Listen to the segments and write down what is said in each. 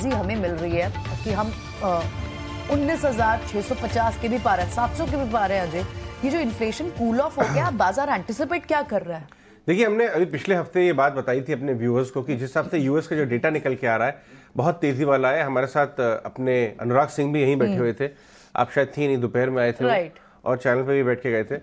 तेज़ी हमें मिल रही है कि हम उन्नीस हजार छह सौ पचास के भी पा रहे हैं सात सौ के भी पा रहे हैं अजय ये जो इन्फ्लेशन कूल ऑफ हो गया बाजार एंटिसिपेट क्या कर रहा है देखिए हमने अभी पिछले हफ्ते ये बात बताई थी अपने व्यूअर्स को कि जिस हिसाब से यूएस का जो डेटा निकल के आ रहा है बहुत तेजी वाला है हमारे साथ अपने अनुराग सिंह भी यहीं बैठे हम्म। हुए थे आप शायद थी नहीं दोपहर में आए थे और चैनल पर भी बैठ के गए थे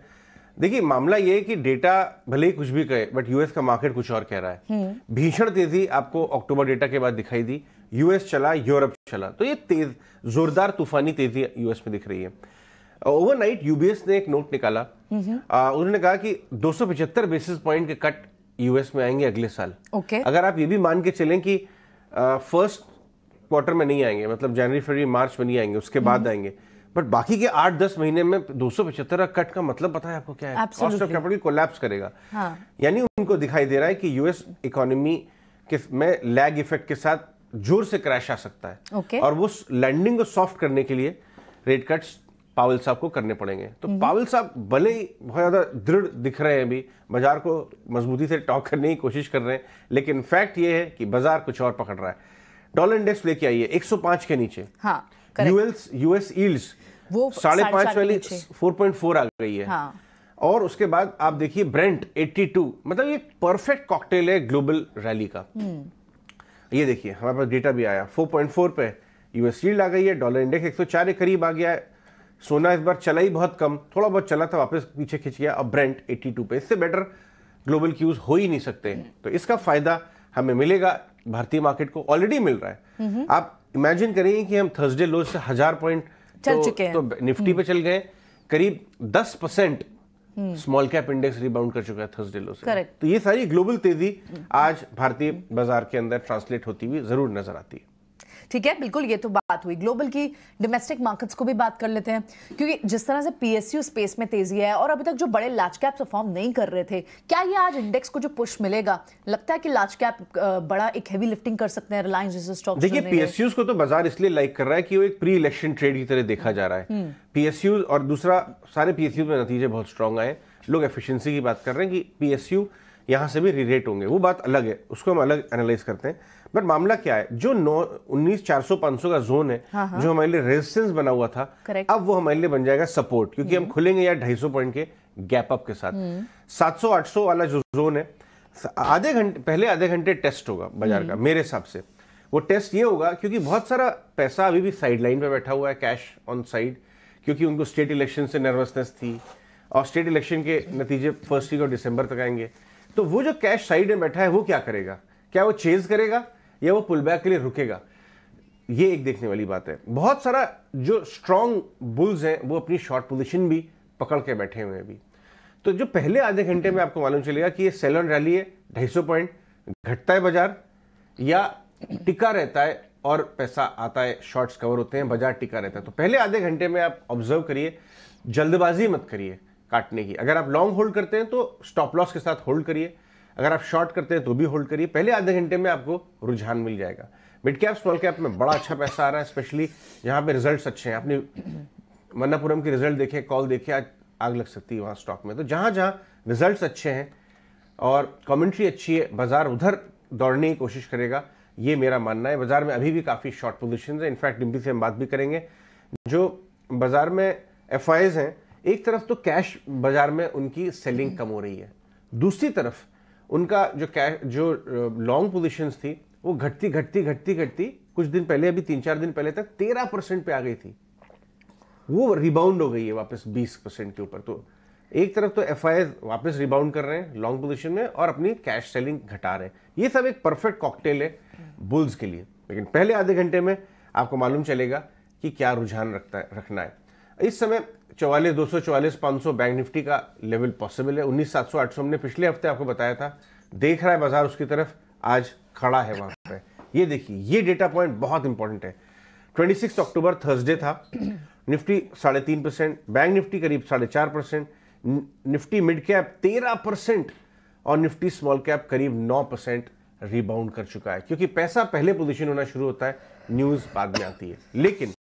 देखिए मामला ये है कि डेटा भले ही कुछ भी कहे बट यूएस का मार्केट कुछ और कह रहा है हम्म। भीषण तेजी आपको अक्टूबर डेटा के बाद दिखाई दी यूएस चला यूरोप चला तो ये तेज जोरदार तूफानी तेजी यूएस में दिख रही है ओवरनाइट यूबीएस ने एक नोट निकाला उन्होंने कहा कि दो बेसिस पॉइंट के कट यूएस में आएंगे अगले साल ओके अगर आप ये भी मान के चलें कि फर्स्ट क्वार्टर में नहीं आएंगे मतलब जनवरी फरवरी मार्च में नहीं आएंगे उसके बाद आएंगे बट बाकी के आठ दस महीने में दो सौ पचहत्तर का कट का मतलब पता है आपको क्या है कॉस्ट ऑफ कैपिटल कोलैप्स करेगा हाँ. यानी उनको दिखाई दे रहा है कि यूएस इकोनॉमी के में लैग इफेक्ट के साथ जोर से क्रैश आ सकता है okay. और वो लैंडिंग को सॉफ्ट करने के लिए रेट कट्स पावल साहब को करने पड़ेंगे तो mm-hmm. पावल साहब भले ही बहुत ज़्यादा दृढ़ दिख रहे हैं अभी बाजार को मजबूती से टॉक करने की कोशिश कर रहे हैं लेकिन फैक्ट ये है कि बाजार कुछ और पकड़ रहा है डॉलर इंडेक्स लेके आइए 105 के नीचे हाँ, यूएस यूएस ईल्ड्स वो साढ़े पांच वाली फोर पॉइंट फोर आ गई है हाँ. और उसके बाद आप देखिए ब्रेंट 82 मतलब ये परफेक्ट कॉकटेल है ग्लोबल रैली का hmm. ये देखिए हमारे पास डेटा भी आया 4.4 पे यूएस रील्ड आ गई है डॉलर इंडेक्स एक सौ के करीब आ गया है सोना इस बार चला ही बहुत कम थोड़ा बहुत चला था वापस पीछे खिंच गया अब ब्रेंट 82 पे इससे बेटर ग्लोबल क्यूज हो ही नहीं सकते तो इसका फायदा हमें मिलेगा भारतीय मार्केट को ऑलरेडी मिल रहा है आप इमेजिन करेंगे कि हम थर्सडे लोज से हजार पॉइंट चल तो, चुके हैं तो निफ्टी पे हम्म। चल गए करीब दस परसेंट हम्म। स्मॉल कैप इंडेक्स रिबाउंड कर चुका है थर्सडे लो से Correct. तो ये सारी ग्लोबल तेजी हम्म। आज भारतीय बाजार के अंदर ट्रांसलेट होती हुई जरूर नजर आती है ठीक है बिल्कुल ये तो बात हुई ग्लोबल की डोमेस्टिक मार्केट्स को भी बात कर लेते हैं क्योंकि जिस तरह से पीएसयू स्पेस में तेजी है और अभी तक जो बड़े लार्ज कैप परफॉर्म नहीं कर रहे थे क्या ये आज इंडेक्स को जो पुश मिलेगा लगता है कि लार्ज कैप बड़ा एक हैवी लिफ्टिंग कर सकते हैं रिलायंस जैसे स्टॉक देखिए पीएसयूज को तो बाजार इसलिए लाइक कर रहा है कि वो एक प्री इलेक्शन ट्रेड की तरह देखा जा रहा है पीएसयूज हम्म। और दूसरा सारे पीएसयू में नतीजे बहुत स्ट्रांग आए लोग एफिशिएंसी की बात कर रहे हैं कि पीएसयू यहाँ से भी रिरेट होंगे वो बात अलग है उसको हम अलग एनालाइज करते हैं बट मामला क्या है जो नौ उन्नीस चार सौ पांच सौ का जोन है हाँ, हाँ जो हमारे लिए रेजिस्टेंस बना हुआ था Correct. अब वो हमारे लिए बन जाएगा सपोर्ट क्योंकि हम हम्म। खुलेंगे यार ढाई सौ पॉइंट के गैप अप के साथ हम्म। सात सौ आठ सौ वाला जो जोन है आधे घंटे पहले आधे घंटे टेस्ट होगा बाजार का हम्म। मेरे हिसाब से वो टेस्ट ये होगा क्योंकि बहुत सारा पैसा अभी भी साइडलाइन पे बैठा हुआ है कैश ऑन साइड क्योंकि उनको स्टेट इलेक्शन से नर्वसनेस थी और स्टेट इलेक्शन के नतीजे फर्स्ट वीक और दिसंबर तक आएंगे तो वो जो कैश साइड में बैठा है वो क्या करेगा क्या वो चेज करेगा या वो पुल बैक के लिए रुकेगा ये एक देखने वाली बात है बहुत सारा जो स्ट्रांग बुल्स हैं वो अपनी शॉर्ट पोजिशन भी पकड़ के बैठे हुए हैं अभी तो जो पहले आधे घंटे में आपको मालूम चलेगा कि ये सेल ऑन रैली है ढाई सौ पॉइंट घटता है बाजार या टिका रहता है और पैसा आता है शॉर्ट्स कवर होते हैं बाजार टिका रहता है तो पहले आधे घंटे में आप ऑब्जर्व करिए जल्दबाजी मत करिए काटने की अगर आप लॉन्ग होल्ड करते हैं तो स्टॉप लॉस के साथ होल्ड करिए अगर आप शॉर्ट करते हैं तो भी होल्ड करिए पहले आधे घंटे में आपको रुझान मिल जाएगा मिड कैप स्मॉल कैप में बड़ा अच्छा पैसा आ रहा है स्पेशली यहाँ पे रिजल्ट अच्छे हैं आपने मन्नापुरम के रिजल्ट देखे कॉल देखे आज आग लग सकती है वहाँ स्टॉक में तो जहाँ जहाँ रिजल्ट अच्छे हैं और कॉमेंट्री अच्छी है बाजार उधर दौड़ने की कोशिश करेगा ये मेरा मानना है बाजार में अभी भी काफ़ी शॉर्ट पोजिशन है इनफैक्ट डिम्पी से हम बात भी करेंगे जो बाजार में एफ हैं एक तरफ तो कैश बाजार में उनकी सेलिंग कम हो रही है दूसरी तरफ उनका जो कैश जो लॉन्ग पोजिशन थी वो घटती घटती घटती घटती कुछ दिन पहले अभी तीन चार दिन पहले तक तेरह परसेंट पे आ गई थी वो रिबाउंड हो गई है वापस बीस परसेंट के ऊपर तो एक तरफ तो एफ वापस रिबाउंड कर रहे हैं लॉन्ग पोजिशन में और अपनी कैश सेलिंग घटा रहे हैं ये सब एक परफेक्ट कॉकटेल है बुल्स के लिए लेकिन पहले आधे घंटे में आपको मालूम चलेगा कि क्या रुझान रखता है रखना है इस समय चौवालीस दो सौ चौवालीस पाँच सौ बैंक निफ्टी का लेवल पॉसिबल है उन्नीस सात सौ आठ सौ हमने पिछले हफ्ते आपको बताया था देख रहा है बाजार उसकी तरफ आज खड़ा है वहाँ पर ये देखिए ये डेटा पॉइंट बहुत इंपॉर्टेंट है ट्वेंटी सिक्स अक्टूबर थर्सडे था निफ्टी साढ़े तीन परसेंट बैंक निफ्टी करीब साढ़े चार परसेंट निफ्टी मिड कैप तेरह परसेंट और निफ्टी स्मॉल कैप करीब नौ परसेंट रिबाउंड कर चुका है क्योंकि पैसा पहले पोजिशन होना शुरू होता है न्यूज़ बाद में आती है लेकिन